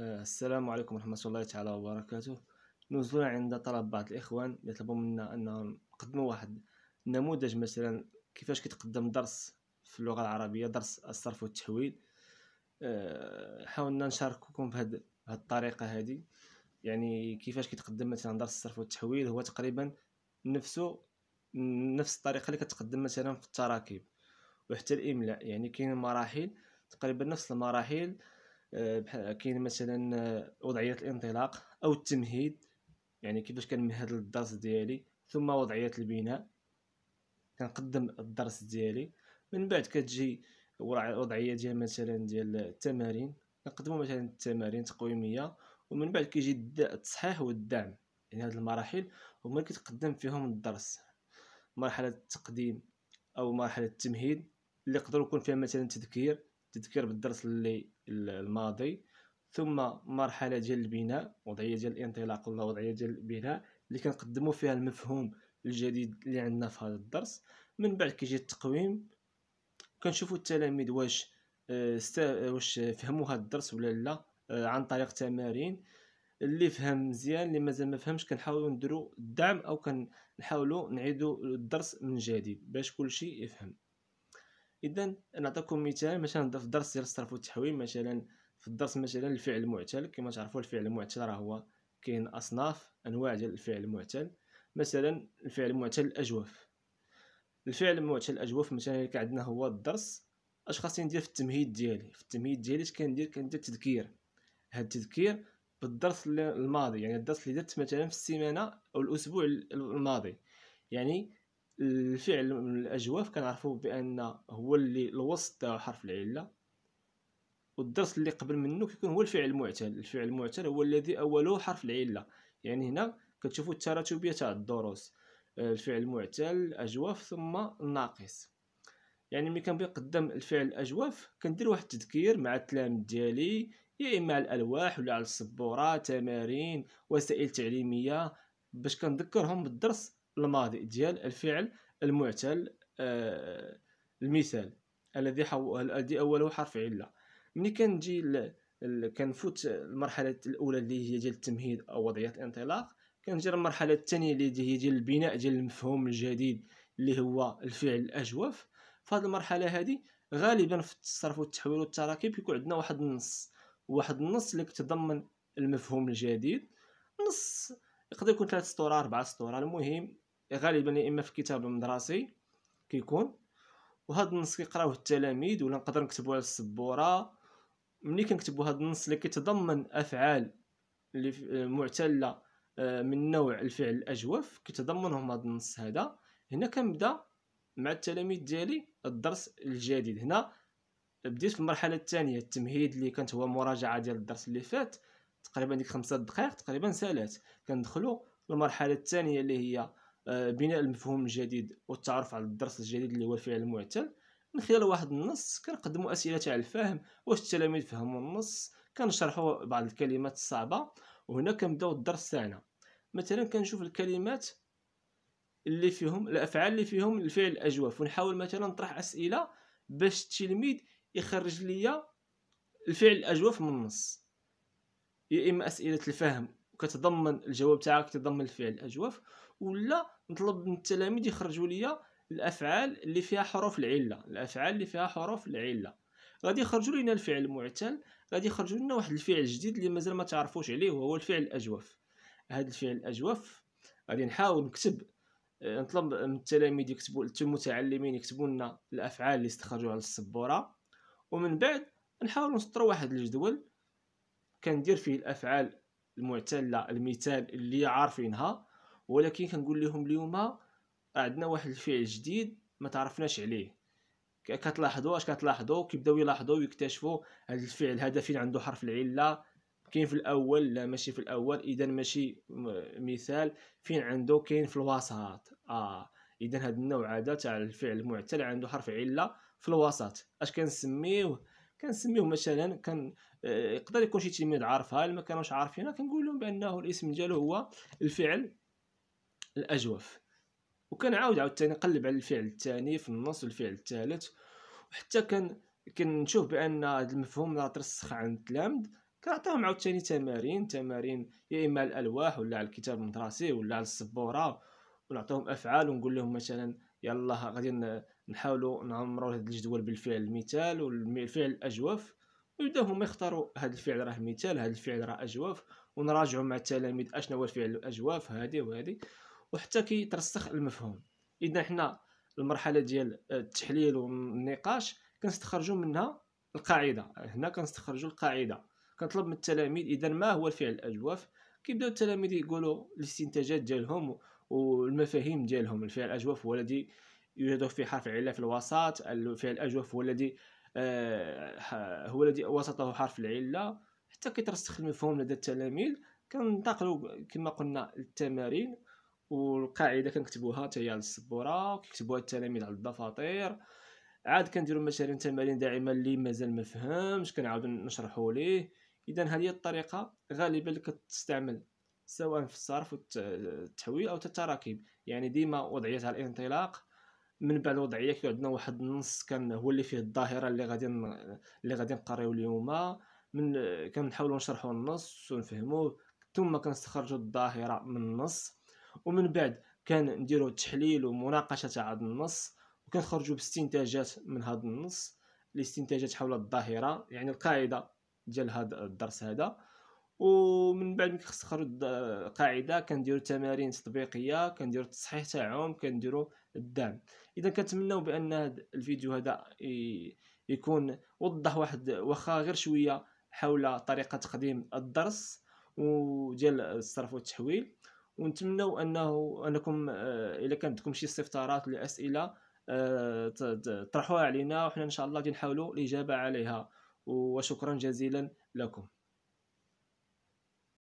السلام عليكم ورحمة الله تعالى وبركاته نزلنا عند طلب بعض الإخوان يطلبون منا أنهم نقدموا واحد نموذج مثلا كيفاش كيتقدم درس في اللغة العربية درس الصرف والتحويل آه، حاولنا نشارككم في هذه الطريقة هذه يعني كيفاش كيتقدم مثلا درس الصرف والتحويل هو تقريبا نفسه نفس الطريقة اللي كتقدم مثلا في التراكيب وحتى الإملاء يعني كاين مراحل تقريبا نفس المراحل آه، كاين مثلا آه، وضعيه الانطلاق او التمهيد يعني كيفاش كنمهد للدرس ديالي ثم وضعيه البناء كنقدم الدرس ديالي من بعد كتجي وضعيه ديال مثلا ديال التمارين كنقدموا مثلا التمارين التقويميه ومن بعد كيجي التصحيح والدعم يعني هاد المراحل هما اللي كتقدم فيهم الدرس مرحله التقديم او مرحله التمهيد اللي يقدروا يكون فيها مثلا تذكير تذكير بالدرس اللي الماضي ثم مرحله ديال البناء وضعيه ديال الانطلاق ولا وضعيه ديال البناء اللي كنقدموا فيها المفهوم الجديد اللي عندنا في هذا الدرس من بعد كيجي التقويم كنشوفوا التلاميذ واش آه، واش فهموا هذا الدرس ولا لا آه، عن طريق تمارين اللي فهم مزيان اللي مازال ما فهمش كنحاولوا نديروا الدعم او كنحاولوا نعيدوا الدرس من جديد باش كلشي يفهم اذا نعطيكم مثال مثلا في الدرس ديال الصرف والتحويل مثلا في الدرس مثلا الفعل المعتل كما تعرفوا الفعل المعتل راه هو كاين اصناف انواع ديال الفعل المعتل مثلا الفعل المعتل الاجوف الفعل المعتل الاجوف مثلا اللي عندنا هو الدرس اش خاصني ندير في التمهيد ديالي في التمهيد ديالي اش كندير كندير تذكير هاد التذكير بالدرس الماضي يعني الدرس اللي درت مثلا في السيمانه او الاسبوع الماضي يعني الفعل من الاجواف كنعرفوا بان هو اللي الوسط تاعو حرف العله والدرس اللي قبل منه كيكون هو الفعل المعتل الفعل المعتل هو الذي اوله حرف العله يعني هنا كتشوفوا التراتبيه تاع الدروس الفعل المعتل اجواف ثم الناقص يعني ملي كنبغي نقدم الفعل الاجواف كندير واحد التذكير مع التلاميذ ديالي يا اما على الالواح ولا على السبوره تمارين وسائل تعليميه باش كنذكرهم بالدرس الماضي ديال الفعل المعتل آه المثال الذي حو... الذي اوله حرف عله ملي كنجي ل... كنفوت المرحله الاولى اللي هي ديال التمهيد او وضعيه الانطلاق كنجي للمرحله الثانيه اللي هي ديال البناء ديال المفهوم الجديد اللي هو الفعل الاجوف فهاد المرحله هذه غالبا في التصرف والتحويل والتراكيب كيكون عندنا واحد النص واحد النص اللي كتضمن المفهوم الجديد نص يقدر يكون ثلاث سطور اربع سطور المهم غالبا يا اما في كتاب مدرسي كيكون وهذا النص كيقراوه التلاميذ ولا نقدر نكتبوه على السبوره ملي كنكتبوا هذا النص اللي كيتضمن افعال اللي معتله آه، من نوع الفعل الاجوف كيتضمنهم هذا النص هذا هنا كنبدا مع التلاميذ ديالي الدرس الجديد هنا بديت في المرحله الثانيه التمهيد اللي كانت هو مراجعه ديال الدرس اللي فات تقريبا ديك خمسة دقائق تقريبا سالات كندخلوا المرحله الثانيه اللي هي آه، بناء المفهوم الجديد والتعرف على الدرس الجديد اللي هو الفعل المعتل من خلال واحد النص كنقدموا اسئله تاع الفهم واش التلاميذ فهموا النص كنشرحوا بعض الكلمات الصعبه وهنا كنبداو الدرس تاعنا مثلا كنشوف الكلمات اللي فيهم الافعال اللي فيهم الفعل الاجوف ونحاول مثلا نطرح اسئله باش التلميذ يخرج ليا الفعل الاجوف من النص يا اما اسئله الفهم كتضمن الجواب تاعك تضمن الفعل الاجوف ولا نطلب من التلاميذ يخرجوا لي الافعال اللي فيها حروف العله الافعال اللي فيها حروف العله غادي يخرجوا لينا الفعل المعتل غادي يخرجوا لنا واحد الفعل جديد اللي مازال ما تعرفوش عليه وهو الفعل الاجوف هذا الفعل الاجوف غادي نحاول نكتب آه، نطلب من التلاميذ يكتبوا المتعلمين يكتبوا لنا الافعال اللي استخرجوها للسبوره ومن بعد نحاول نسطر واحد الجدول كندير فيه الافعال المعتله المثال اللي عارفينها ولكن كنقول لهم اليوم عندنا واحد الفعل جديد ما تعرفناش عليه كتلاحظوا اش كتلاحظوا كيبداو يلاحظوا ويكتشفوا هذا الفعل هذا فين عنده حرف العله كاين في الاول لا ماشي في الاول اذا ماشي مثال فين عنده كاين في الوسط اه اذا هذا النوع هذا تاع الفعل المعتل عنده حرف عله في الوسط اش كنسميوه كنسميوه مثلا كان آه، يقدر يكون شي تلميذ عارفها اللي ما كانوش عارفينها كنقول لهم بانه الاسم ديالو هو الفعل الاجوف وكنعاود عاوتاني نقلب على الفعل الثاني في النص والفعل الثالث وحتى كان كنشوف بان هذا المفهوم راه ترسخ عند التلامذ كنعطيهم عاوتاني تمارين تمارين يا اما الالواح ولا على الكتاب المدرسي ولا على السبوره ونعطيهم افعال ونقول لهم مثلا يلا غادي نحاولوا نعمروا هذا الجدول بالفعل المثال والفعل الاجوف ويبداو هما يختاروا هذا الفعل راه مثال هذا الفعل راه اجوف ونراجعوا مع التلاميذ اشنو هو الفعل الاجوف هذه وهذه وحتى كيترسخ المفهوم اذا حنا المرحله ديال التحليل والنقاش كنستخرجوا منها القاعده هنا كنستخرجوا القاعده كنطلب من التلاميذ اذا ما هو الفعل الاجوف كيبداو التلاميذ يقولوا الاستنتاجات ديالهم والمفاهيم ديالهم الفعل الاجوف هو الذي يوجد في حرف العله في الوسط الفعل الاجوف هو الذي آه هو الذي وسطه حرف العله حتى كيترسخ المفهوم لدى التلاميذ كننتقلوا كما قلنا للتمارين والقاعده كنكتبوها حتى هي على السبوره كنكتبوها التلاميذ على الدفاتر عاد كنديروا مشاريع تمارين داعمه اللي مازال ما فهمش كنعاودو نشرحوا ليه اذا هذه الطريقه غالبا اللي كتستعمل سواء في الصرف والتحويل او التراكيب يعني ديما وضعيه على الانطلاق من بعد الوضعيه كيكون عندنا واحد النص كان هو اللي فيه الظاهره اللي غادي اللي غادي نقريو اليوم من كنحاولوا نشرحوا النص ونفهموه ثم كنستخرجوا الظاهره من النص ومن بعد نديرو تحليل ومناقشه تاع هذا النص وكنخرجوا باستنتاجات من هذا النص الاستنتاجات حول الظاهره يعني القاعده ديال هذا الدرس هذا ومن بعد ملي كنخرجوا القاعده كنديروا تمارين تطبيقيه كنديروا التصحيح تاعهم كنديروا الدعم اذا كنتمناو بان هذا الفيديو هذا يكون وضح واحد واخا غير شويه حول طريقه تقديم الدرس وديال الصرف والتحويل ونتمنوا انه انكم آه، الا كان عندكم شي استفسارات ولا اسئله آه، طرحوها علينا وحنا ان شاء الله غادي نحاولوا الاجابه عليها وشكرا جزيلا لكم